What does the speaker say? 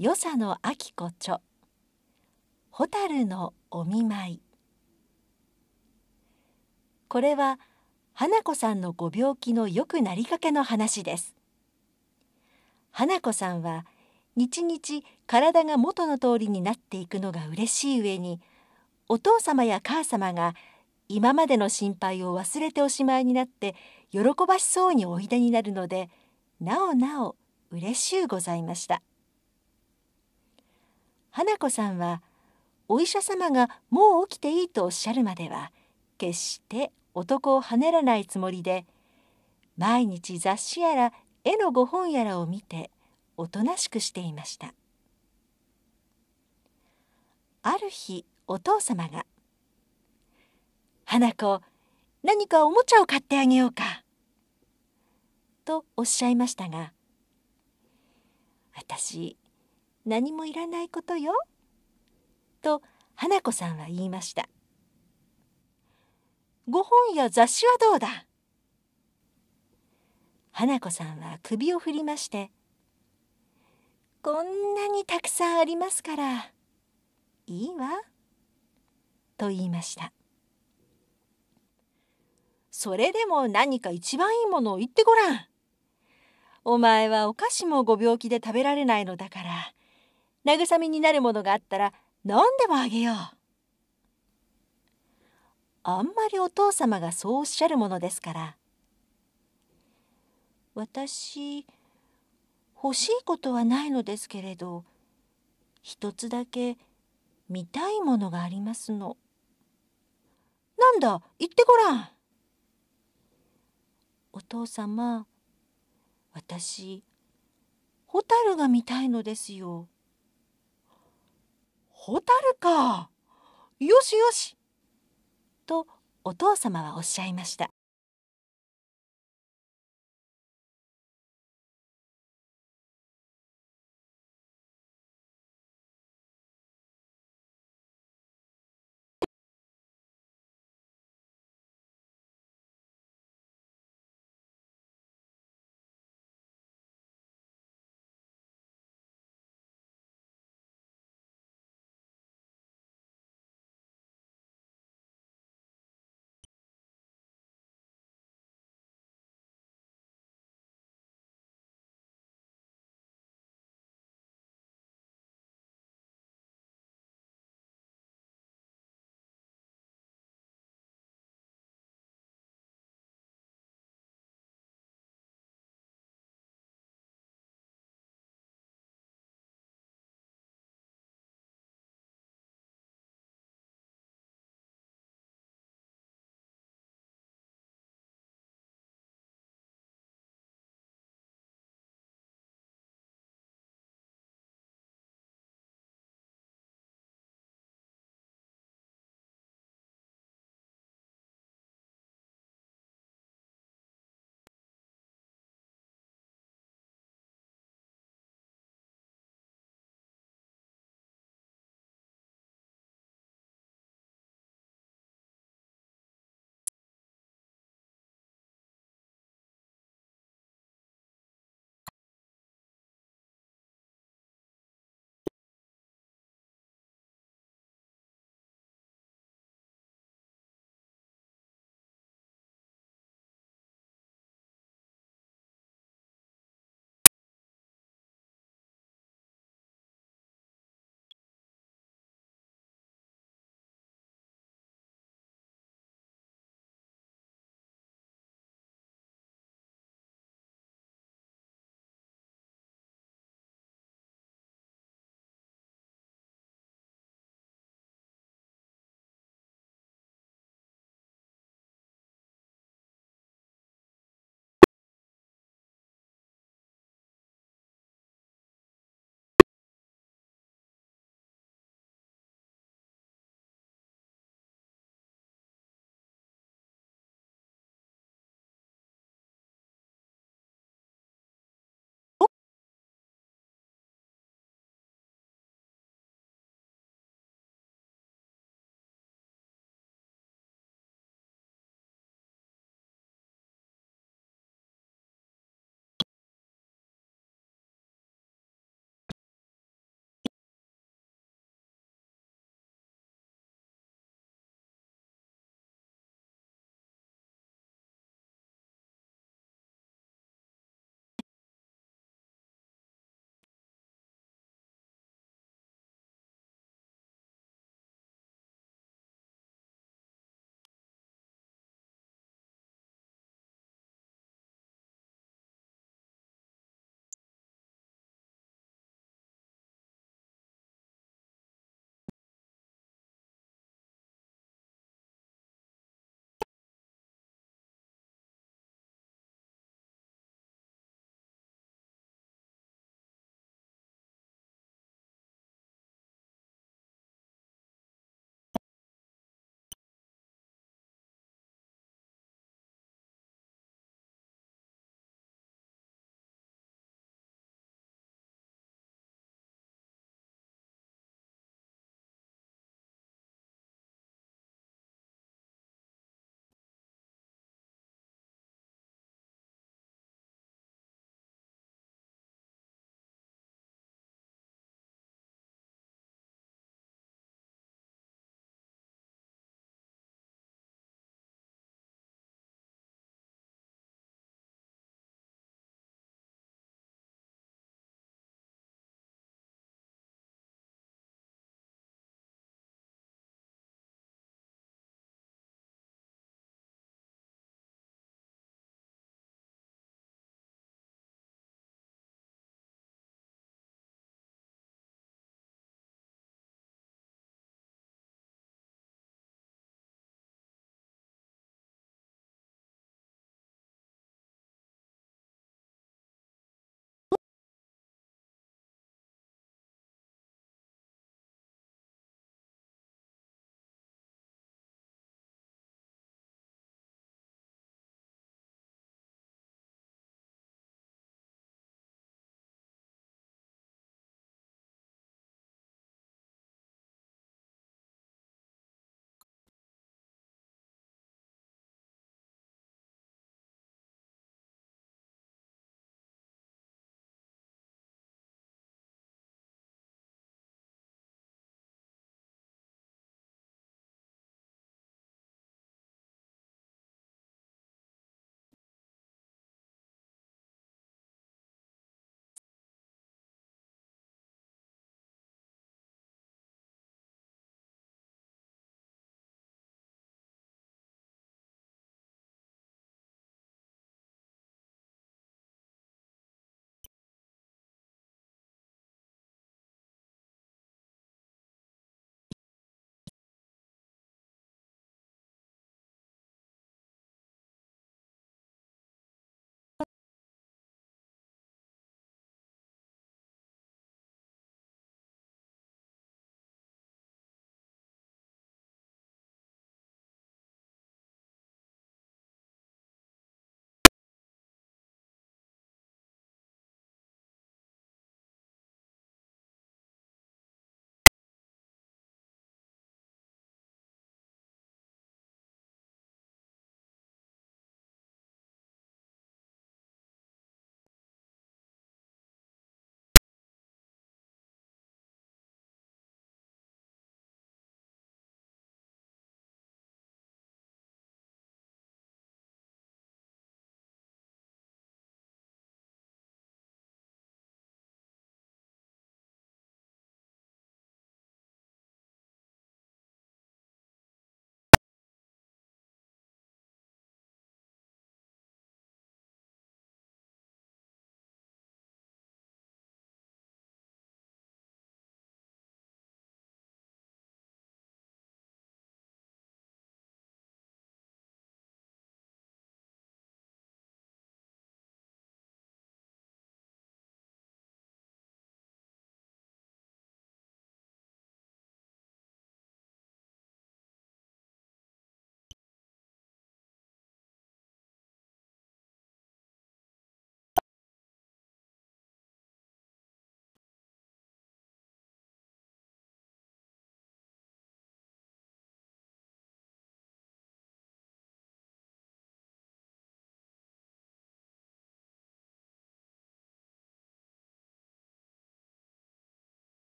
与謝野明子著蛍のお見舞いこれは花子さんのご病気のよくなりかけの話です花子さんは日々体が元の通りになっていくのが嬉しい上にお父様や母様が今までの心配を忘れておしまいになって喜ばしそうにおいでになるのでなおなお嬉しゅうございました花子さんはお医者様がもう起きていいとおっしゃるまでは決して男をはねらないつもりで毎日雑誌やら絵のご本やらを見ておとなしくしていましたある日お父様が「花子何かおもちゃを買ってあげようか」とおっしゃいましたが「私何もいらないことよ」と花子さんは言いました「ご本や雑誌はどうだ?」花子さんは首を振りまして「こんなにたくさんありますからいいわ」と言いましたそれでも何か一番いいものを言ってごらん。お前はお菓子もご病気で食べられないのだから慰めになるものがあったら何でもあげよう。あんまりお父様がそうおっしゃるものですから。私欲しいことはないのですけれど一つだけ見たいものがありますの。なんだ言ってごらん。お父様私蛍が見たいのですよ。ホタルかよしよし」とお父様はおっしゃいました